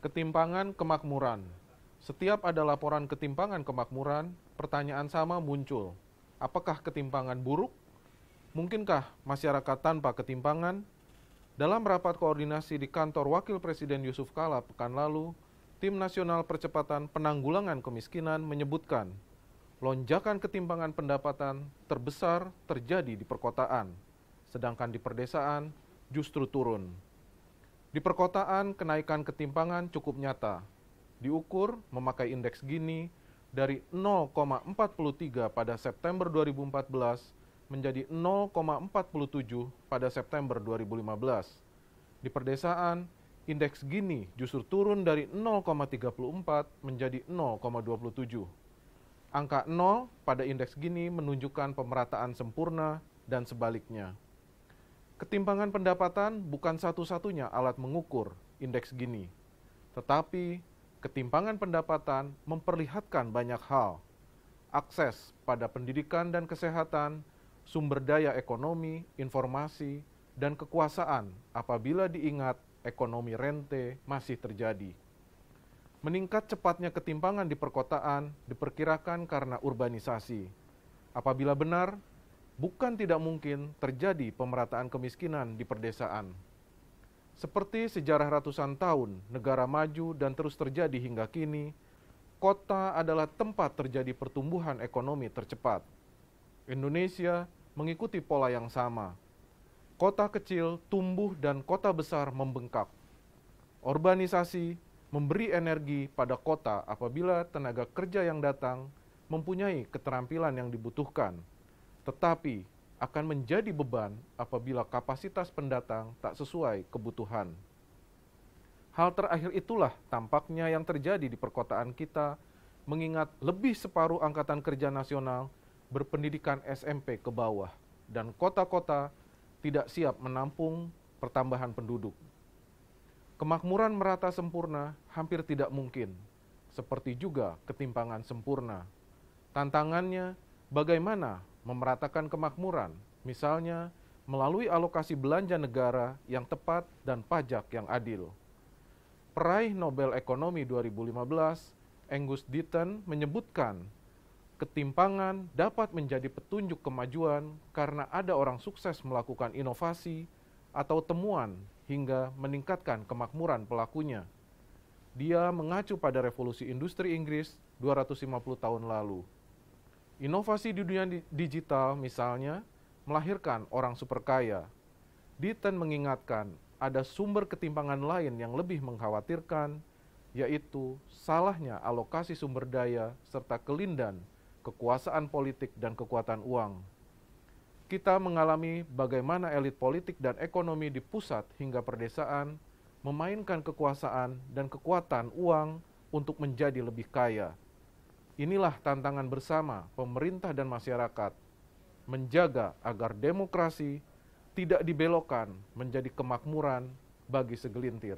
Ketimpangan kemakmuran. Setiap ada laporan ketimpangan kemakmuran, pertanyaan sama muncul. Apakah ketimpangan buruk? Mungkinkah masyarakat tanpa ketimpangan? Dalam rapat koordinasi di kantor Wakil Presiden Yusuf Kala pekan lalu, Tim Nasional Percepatan Penanggulangan Kemiskinan menyebutkan, lonjakan ketimpangan pendapatan terbesar terjadi di perkotaan, sedangkan di perdesaan justru turun. Di perkotaan, kenaikan ketimpangan cukup nyata. Diukur memakai indeks Gini dari 0,43 pada September 2014 menjadi 0,47 pada September 2015. Di perdesaan, indeks Gini justru turun dari 0,34 menjadi 0,27. Angka 0 pada indeks Gini menunjukkan pemerataan sempurna dan sebaliknya. Ketimpangan pendapatan bukan satu-satunya alat mengukur indeks Gini, tetapi ketimpangan pendapatan memperlihatkan banyak hal. Akses pada pendidikan dan kesehatan, sumber daya ekonomi, informasi, dan kekuasaan apabila diingat ekonomi rente masih terjadi. Meningkat cepatnya ketimpangan di perkotaan diperkirakan karena urbanisasi. Apabila benar, bukan tidak mungkin terjadi pemerataan kemiskinan di perdesaan. Seperti sejarah ratusan tahun, negara maju dan terus terjadi hingga kini, kota adalah tempat terjadi pertumbuhan ekonomi tercepat. Indonesia mengikuti pola yang sama. Kota kecil tumbuh dan kota besar membengkak. Urbanisasi memberi energi pada kota apabila tenaga kerja yang datang mempunyai keterampilan yang dibutuhkan tetapi akan menjadi beban apabila kapasitas pendatang tak sesuai kebutuhan. Hal terakhir itulah tampaknya yang terjadi di perkotaan kita, mengingat lebih separuh angkatan kerja nasional berpendidikan SMP ke bawah, dan kota-kota tidak siap menampung pertambahan penduduk. Kemakmuran merata sempurna hampir tidak mungkin, seperti juga ketimpangan sempurna. Tantangannya, bagaimana memeratakan kemakmuran, misalnya melalui alokasi belanja negara yang tepat dan pajak yang adil. Peraih Nobel Ekonomi 2015, Angus Deaton menyebutkan, ketimpangan dapat menjadi petunjuk kemajuan karena ada orang sukses melakukan inovasi atau temuan hingga meningkatkan kemakmuran pelakunya. Dia mengacu pada revolusi industri Inggris 250 tahun lalu. Inovasi di dunia digital misalnya melahirkan orang super kaya. Diten mengingatkan ada sumber ketimpangan lain yang lebih mengkhawatirkan, yaitu salahnya alokasi sumber daya serta kelindan kekuasaan politik dan kekuatan uang. Kita mengalami bagaimana elit politik dan ekonomi di pusat hingga perdesaan memainkan kekuasaan dan kekuatan uang untuk menjadi lebih kaya. Inilah tantangan bersama pemerintah dan masyarakat menjaga agar demokrasi tidak dibelokkan menjadi kemakmuran bagi segelintir.